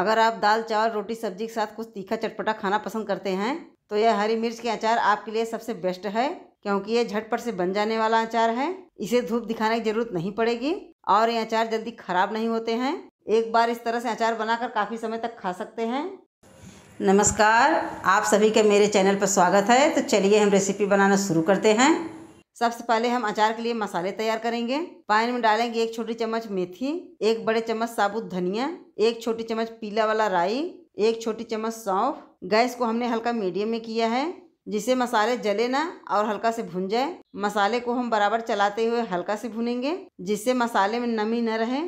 अगर आप दाल चावल रोटी सब्जी के साथ कुछ तीखा चटपटा खाना पसंद करते हैं तो यह हरी मिर्च के अचार आपके लिए सबसे बेस्ट है क्योंकि ये झटपट से बन जाने वाला अचार है इसे धूप दिखाने की जरूरत नहीं पड़ेगी और ये अचार जल्दी खराब नहीं होते हैं एक बार इस तरह से अचार बनाकर काफ़ी समय तक खा सकते हैं नमस्कार आप सभी का मेरे चैनल पर स्वागत है तो चलिए हम रेसिपी बनाना शुरू करते हैं सबसे पहले हम अचार के लिए मसाले तैयार करेंगे पानी में डालेंगे एक छोटी चम्मच मेथी एक बड़े चम्मच साबुत धनिया एक छोटी चम्मच पीला वाला राई एक छोटी चम्मच सौंफ गैस को हमने हल्का मीडियम में किया है जिसे मसाले जले ना और हल्का से भुन जाए मसाले को हम बराबर चलाते हुए हल्का से भुनेंगे जिससे मसाले में नमी न रहे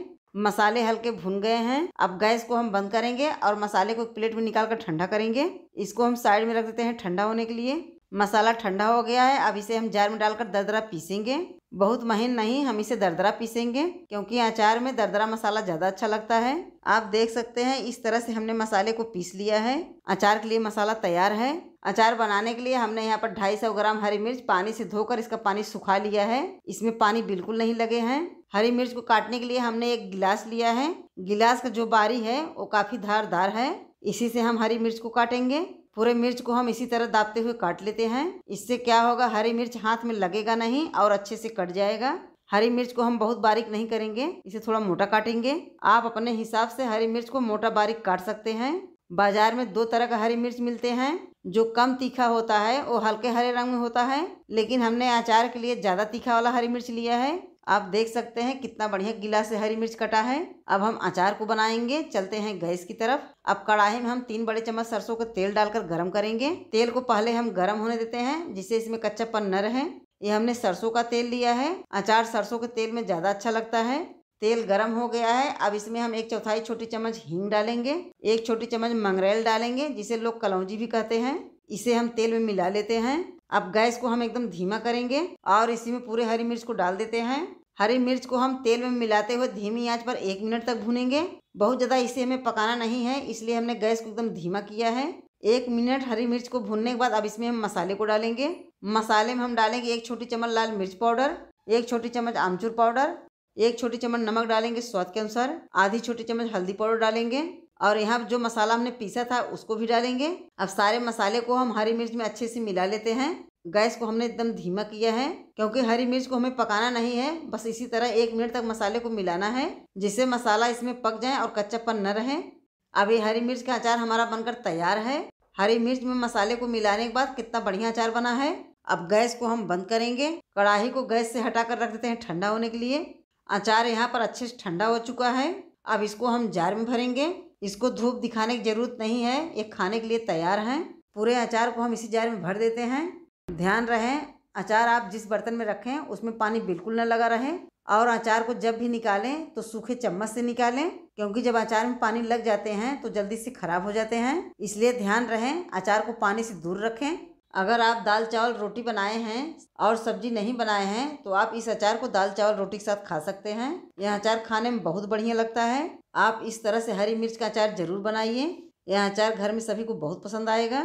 मसाले हल्के भुन गए हैं अब गैस को हम बंद करेंगे और मसाले को एक प्लेट में निकाल कर ठंडा करेंगे इसको हम साइड में रख देते हैं ठंडा होने के लिए मसाला ठंडा हो गया है अब इसे हम जार में डालकर दरदरा पीसेंगे बहुत महीन नहीं हम इसे दरदरा पीसेंगे क्योंकि अचार में दरदरा मसाला ज़्यादा अच्छा लगता है आप देख सकते हैं इस तरह से हमने मसाले को पीस लिया है अचार के लिए मसाला तैयार है अचार बनाने के लिए हमने यहाँ पर 250 ग्राम हरी मिर्च पानी से धोकर इसका पानी सुखा लिया है इसमें पानी बिल्कुल नहीं लगे हैं हरी मिर्च को काटने के लिए हमने एक गिलास लिया है गिलास का जो बारी है वो काफ़ी धारदार है इसी से हम हरी मिर्च को काटेंगे पूरे मिर्च को हम इसी तरह दाबते हुए काट लेते हैं इससे क्या होगा हरी मिर्च हाथ में लगेगा नहीं और अच्छे से कट जाएगा हरी मिर्च को हम बहुत बारीक नहीं करेंगे इसे थोड़ा मोटा काटेंगे आप अपने हिसाब से हरी मिर्च को मोटा बारीक काट सकते हैं बाजार में दो तरह का हरी मिर्च मिलते हैं जो कम तीखा होता है वो हल्के हरे रंग में होता है लेकिन हमने अचार के लिए ज़्यादा तीखा वाला हरी मिर्च लिया है आप देख सकते हैं कितना बढ़िया गिलास से हरी मिर्च कटा है अब हम अचार को बनाएंगे चलते हैं गैस की तरफ अब कढ़ाई में हम तीन बड़े चम्मच सरसों का तेल डालकर गर्म करेंगे तेल को पहले हम गर्म होने देते हैं जिससे इसमें कच्चापन न रहे ये हमने सरसों का तेल लिया है अचार सरसों के तेल में ज़्यादा अच्छा लगता है तेल गरम हो गया है अब इसमें हम एक चौथाई छोटी चम्मच हींग डालेंगे एक छोटी चम्मच मंगरेल डालेंगे जिसे लोग कलौजी भी कहते हैं इसे हम तेल में मिला लेते हैं अब गैस को हम एकदम धीमा करेंगे और इसी में पूरे हरी मिर्च को डाल देते हैं हरी मिर्च को हम तेल में मिलाते हुए धीमी आंच पर एक मिनट तक भूनेंगे बहुत ज़्यादा इसे हमें पकाना नहीं है इसलिए हमने गैस को एकदम धीमा किया है एक मिनट हरी मिर्च को भूनने के बाद अब इसमें हम मसाले को डालेंगे मसाले में हम डालेंगे एक छोटी चम्मच लाल मिर्च पाउडर एक छोटी चम्मच आमचूर पाउडर एक छोटी चम्मच नमक डालेंगे स्वाद के अनुसार आधी छोटी चम्मच हल्दी पाउडर डालेंगे और यहाँ जो मसाला हमने पीसा था उसको भी डालेंगे अब सारे मसाले को हम हरी मिर्च में अच्छे से मिला लेते हैं गैस को हमने एकदम धीमा किया है क्योंकि हरी मिर्च को हमें पकाना नहीं है बस इसी तरह एक मिनट तक मसाले को मिलाना है जिससे मसाला इसमें पक जाए और कच्चापन न रहे अब ये हरी मिर्च का अचार हमारा बनकर तैयार है हरी मिर्च में मसाले को मिलाने के बाद कितना बढ़िया अचार बना है अब गैस को हम बंद करेंगे कड़ाही को गैस से हटा कर रख देते हैं ठंडा होने के लिए अचार यहाँ पर अच्छे से ठंडा हो चुका है अब इसको हम जार में भरेंगे इसको धूप दिखाने की जरूरत नहीं है ये खाने के लिए तैयार है पूरे अचार को हम इसी जार में भर देते हैं ध्यान रहे अचार आप जिस बर्तन में रखें उसमें पानी बिल्कुल न लगा रहे और अचार को जब भी निकालें तो सूखे चम्मच से निकालें क्योंकि जब अचार में पानी लग जाते हैं तो जल्दी से खराब हो जाते हैं इसलिए ध्यान रहे अचार को पानी से दूर रखें अगर आप दाल चावल रोटी बनाए हैं और सब्जी नहीं बनाए हैं तो आप इस अचार को दाल चावल रोटी के साथ खा सकते हैं यह अचार खाने में बहुत बढ़िया लगता है आप इस तरह से हरी मिर्च का अचार जरूर बनाइए यह अचार घर में सभी को बहुत पसंद आएगा